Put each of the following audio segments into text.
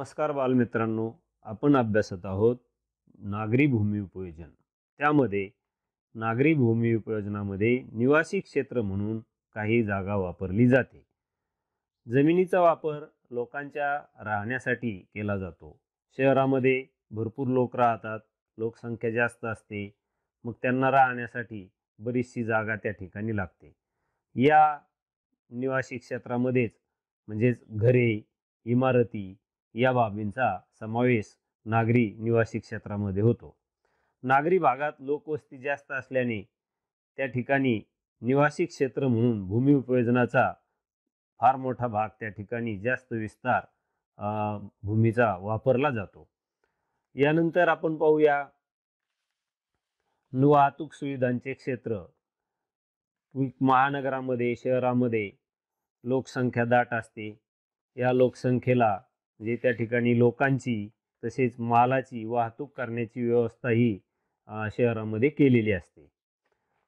नमस्कार बालमित्रांनो आपण अभ्यासत आहोत नागरी भूमी उपयोजन त्यामध्ये नागरी भूमी उपयोजनामध्ये निवासी क्षेत्र म्हणून काही जागा वापरली जाते जमिनीचा वापर लोकांच्या राहण्यासाठी केला जातो शहरामध्ये भरपूर लोक राहतात लोकसंख्या जास्त असते मग त्यांना राहण्यासाठी बरीचशी जागा त्या ठिकाणी लागते या निवासी क्षेत्रामध्येच म्हणजेच घरे इमारती या बाबींचा समावेश नागरी निवासी क्षेत्रामध्ये होतो नागरी भागात लोकवस्ती जास्त असल्याने त्या ठिकाणी निवासी क्षेत्र म्हणून भूमी उपयोजनाचा फार मोठा भाग त्या ठिकाणी जास्त विस्तार भूमीचा वापरला जातो यानंतर आपण पाहूया वाहतूक सुविधांचे क्षेत्र महानगरामध्ये शहरामध्ये लोकसंख्या दाट असते या लोकसंख्येला म्हणजे त्या ठिकाणी लोकांची तसेच मालाची वाहतूक करण्याची व्यवस्थाही शहरामध्ये केलेली असते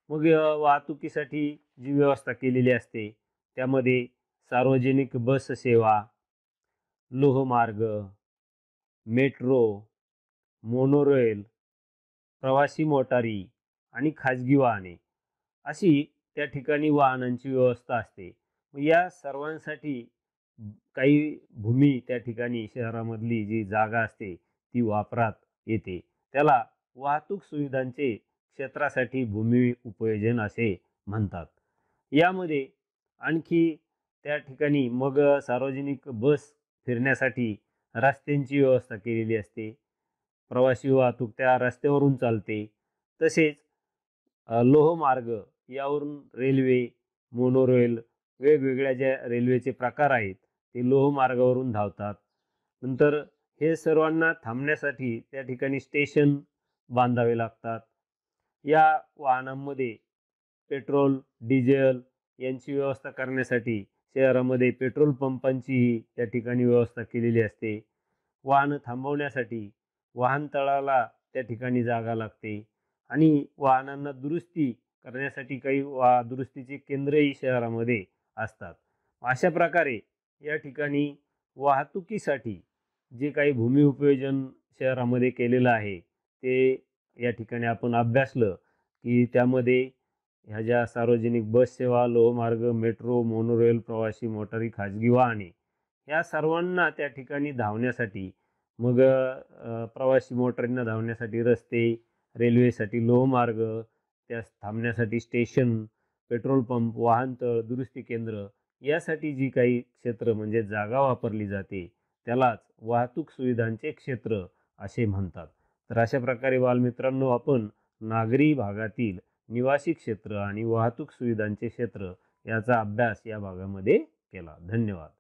मग वाहतुकीसाठी जी व्यवस्था केलेली असते त्यामध्ये सार्वजनिक बस सेवा लोहमार्ग मेट्रो मोनोरेल प्रवासी मोटारी आणि खाजगी वाहने अशी त्या ठिकाणी वाहनांची व्यवस्था असते या सर्वांसाठी काही भूमी त्या ठिकाणी शहरामधली जी जागा असते ती वापरात येते त्याला वाहतूक सुविधांचे क्षेत्रासाठी भूमी उपयोजन असे म्हणतात यामध्ये आणखी त्या ठिकाणी मग सार्वजनिक बस फिरण्यासाठी रस्त्यांची व्यवस्था केलेली असते प्रवासी वाहतूक त्या रस्त्यावरून चालते तसेच लोहमार्ग यावरून रेल्वे मोनोरेल वेगवेगळ्या ज्या रेल्वेचे प्रकार आहेत ते लोहमार्गावरून धावतात नंतर हे सर्वांना थांबण्यासाठी त्या ठिकाणी स्टेशन बांधावे लागतात या वाहनांमध्ये पेट्रोल डिझेल यांची व्यवस्था करण्यासाठी शहरामध्ये पेट्रोल पंपांचीही त्या ठिकाणी व्यवस्था केलेली असते वाहनं थांबवण्यासाठी वाहनतळाला त्या ठिकाणी जागा लागते आणि वाहनांना दुरुस्ती करण्यासाठी काही वा दुरुस्तीचे केंद्रही शहरामध्ये असतात अशा प्रकारे या ठिकाणी वाहतुकीसाठी जे काही भूमी उपयोजन शहरामध्ये केलेलं आहे ते या ठिकाणी आपण अभ्यासलं की त्यामध्ये ह्या ज्या सार्वजनिक बस सेवा लोहमार्ग मेट्रो मोनोरेल प्रवासी मोटारी खाजगी वाहने या सर्वांना त्या ठिकाणी धावण्यासाठी मग प्रवासी मोटारींना धावण्यासाठी रस्ते रेल्वेसाठी लोहमार्ग त्या थांबण्यासाठी स्टेशन पेट्रोल पंप वाहनतळ दुरुस्ती केंद्र यासाठी जी काही क्षेत्र म्हणजे जागा वापरली जाते त्यालाच वाहतूक सुविधांचे क्षेत्र असे म्हणतात तर अशा प्रकारे बालमित्रांनो आपण नागरी भागातील निवासी क्षेत्र आणि वाहतूक सुविधांचे क्षेत्र याचा अभ्यास या भागामध्ये केला धन्यवाद